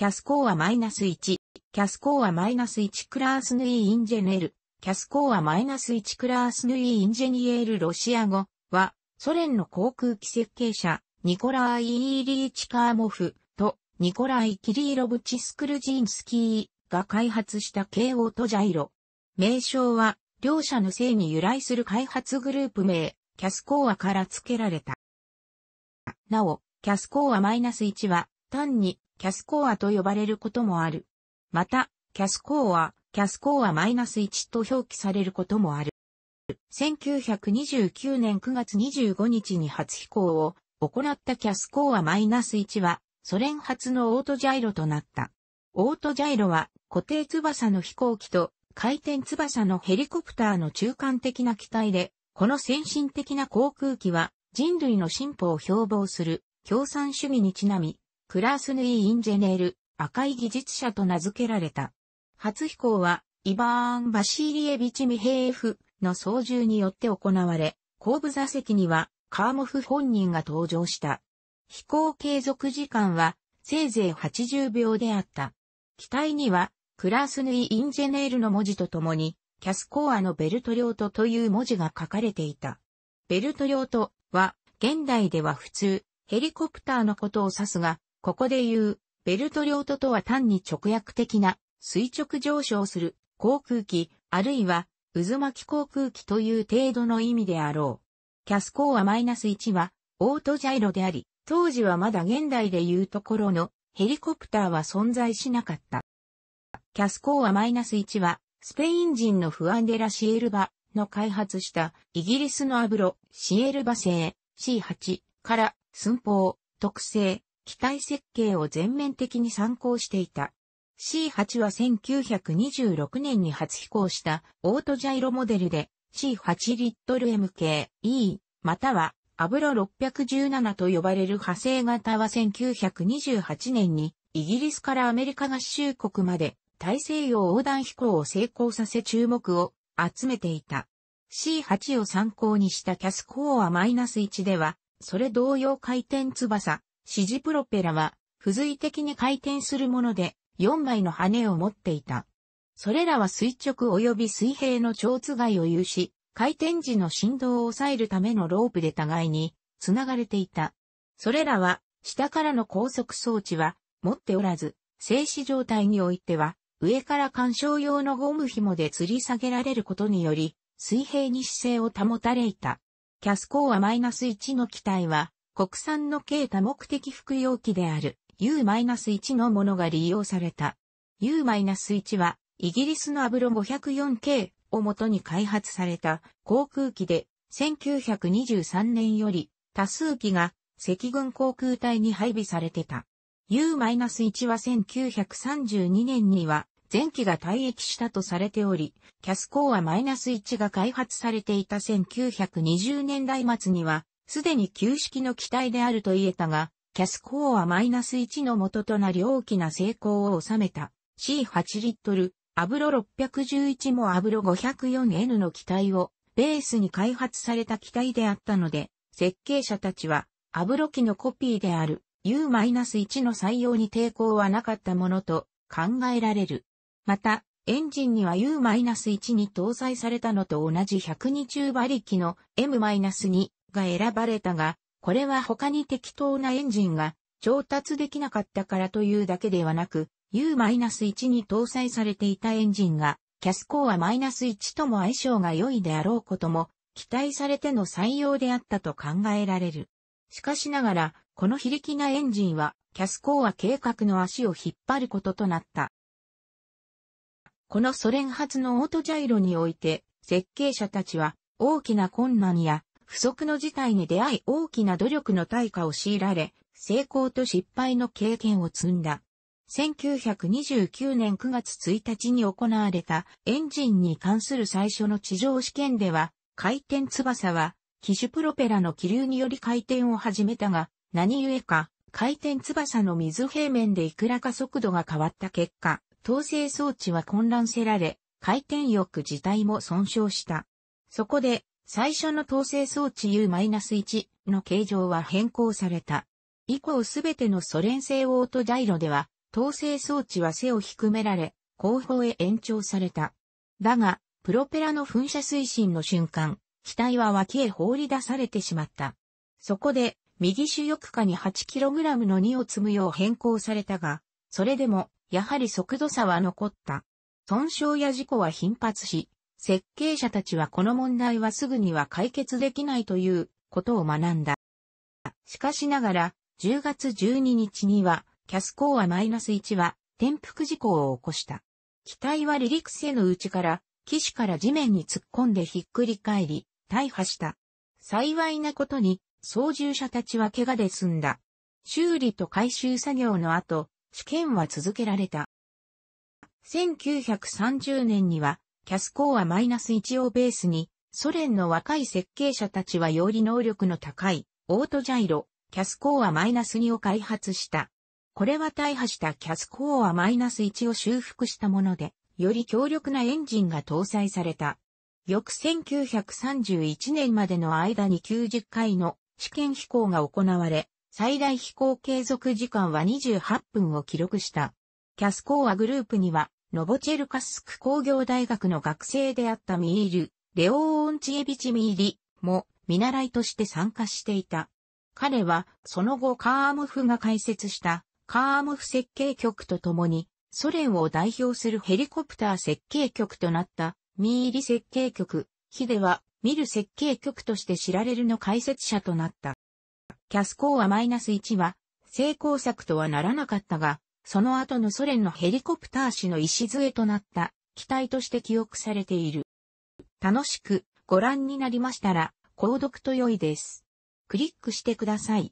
キャスコーアマイナス1、キャスコーアマイナス1クラースヌイインジェネル、キャスコーアマイナス1クラースヌイインジェニエールロシア語は、ソ連の航空機設計者、ニコライ・イーリーチ・カーモフと、ニコライ・キリーロブチ・スクルジンスキーが開発した慶応とジャイロ。名称は、両者の性に由来する開発グループ名、キャスコーアから付けられた。なお、キャスコーア -1 は、単にキャスコーアと呼ばれることもある。また、キャスコーア、キャスコーア -1 と表記されることもある。1929年9月25日に初飛行を行ったキャスコーア -1 は、ソ連初のオートジャイロとなった。オートジャイロは固定翼の飛行機と回転翼のヘリコプターの中間的な機体で、この先進的な航空機は人類の進歩を標榜する共産主義にちなみ、クラースヌイ・インジェネール、赤い技術者と名付けられた。初飛行は、イバーン・バシーリエビチ・ミヘーフの操縦によって行われ、後部座席には、カーモフ本人が登場した。飛行継続時間は、せいぜい80秒であった。機体には、クラースヌイ・インジェネールの文字とともに、キャスコアのベルト両トという文字が書かれていた。ベルト領トは、現代では普通、ヘリコプターのことを指すが、ここで言う、ベルト領土とは単に直訳的な垂直上昇する航空機、あるいは渦巻き航空機という程度の意味であろう。キャスコーア -1 はオートジャイロであり、当時はまだ現代でいうところのヘリコプターは存在しなかった。キャスコーア -1 はスペイン人のフアンデラ・シエルバの開発したイギリスのアブロ・シエルバ製 C8 から寸法、特性、機体設計を全面的に参考していた。C8 は1926年に初飛行したオートジャイロモデルで C8 リットル MKE またはアブロ617と呼ばれる派生型は1928年にイギリスからアメリカ合衆国まで大西洋横断飛行を成功させ注目を集めていた。C8 を参考にしたキャスコア -1 では、それ同様回転翼、指示プロペラは、付随的に回転するもので、4枚の羽を持っていた。それらは垂直及び水平の蝶つがいを有し、回転時の振動を抑えるためのロープで互いに繋がれていた。それらは下からの高速装置は持っておらず、静止状態においては上から干渉用のゴム紐で吊り下げられることにより水平に姿勢を保たれいた。キャスコーはマイナス1の機体は国産の軽多目的服用機である U-1 のものが利用された。U-1 はイギリスのアブロ 504K を元に開発された航空機で1923年より多数機が赤軍航空隊に配備されてた。U-1 は1932年には前期が退役したとされており、キャスコーア -1 が開発されていた1920年代末にはすでに旧式の機体であると言えたが、キャスコア -1 の元となり大きな成功を収めた C8 リットル、アブロ611もアブロ 504N の機体をベースに開発された機体であったので、設計者たちはアブロ機のコピーである U-1 の採用に抵抗はなかったものと考えられる。また、エンジンには U-1 に搭載されたのと同じ120馬力の M-2 が選ばれたが、これは他に適当なエンジンが調達できなかったからというだけではなく、U-1 に搭載されていたエンジンが、キャスコア -1 とも相性が良いであろうことも、期待されての採用であったと考えられる。しかしながら、この非力なエンジンは、キャスコア計画の足を引っ張ることとなった。このソ連発のオートジャイロにおいて、設計者たちは、大きな困難や不足の事態に出会い大きな努力の対価を強いられ、成功と失敗の経験を積んだ。1929年9月1日に行われたエンジンに関する最初の地上試験では、回転翼は、機種プロペラの気流により回転を始めたが、何故か、回転翼の水平面でいくらか速度が変わった結果、統制装置は混乱せられ、回転翼自体も損傷した。そこで、最初の統制装置 U-1 の形状は変更された。以降すべてのソ連製オートジャイロでは、統制装置は背を低められ、後方へ延長された。だが、プロペラの噴射推進の瞬間、機体は脇へ放り出されてしまった。そこで、右主翼下に 8kg の2を積むよう変更されたが、それでも、やはり速度差は残った。損傷や事故は頻発し、設計者たちはこの問題はすぐには解決できないということを学んだ。しかしながら、10月12日には、キャスコース -1 は転覆事故を起こした。機体は離陸せのうちから、岸から地面に突っ込んでひっくり返り、大破した。幸いなことに、操縦者たちは怪我で済んだ。修理と回収作業の後、試験は続けられた。1930年には、キャスコーはマイナス1をベースに、ソ連の若い設計者たちはより能力の高い、オートジャイロ、キャスコーはマイナス2を開発した。これは大破したキャスコーはマイナス1を修復したもので、より強力なエンジンが搭載された。翌1931年までの間に90回の試験飛行が行われ、最大飛行継続時間は28分を記録した。キャスコーアグループにはノボチェルカスク工業大学の学生であったミール、レオーオンチエビチミイリも見習いとして参加していた。彼はその後カームフが開設したカームフ設計局と共にソ連を代表するヘリコプター設計局となったミイリ設計局、ヒデはミル設計局として知られるの開設者となった。キャスコーア -1 は成功作とはならなかったが、その後のソ連のヘリコプター氏の礎となった機体として記憶されている。楽しくご覧になりましたら、購読と良いです。クリックしてください。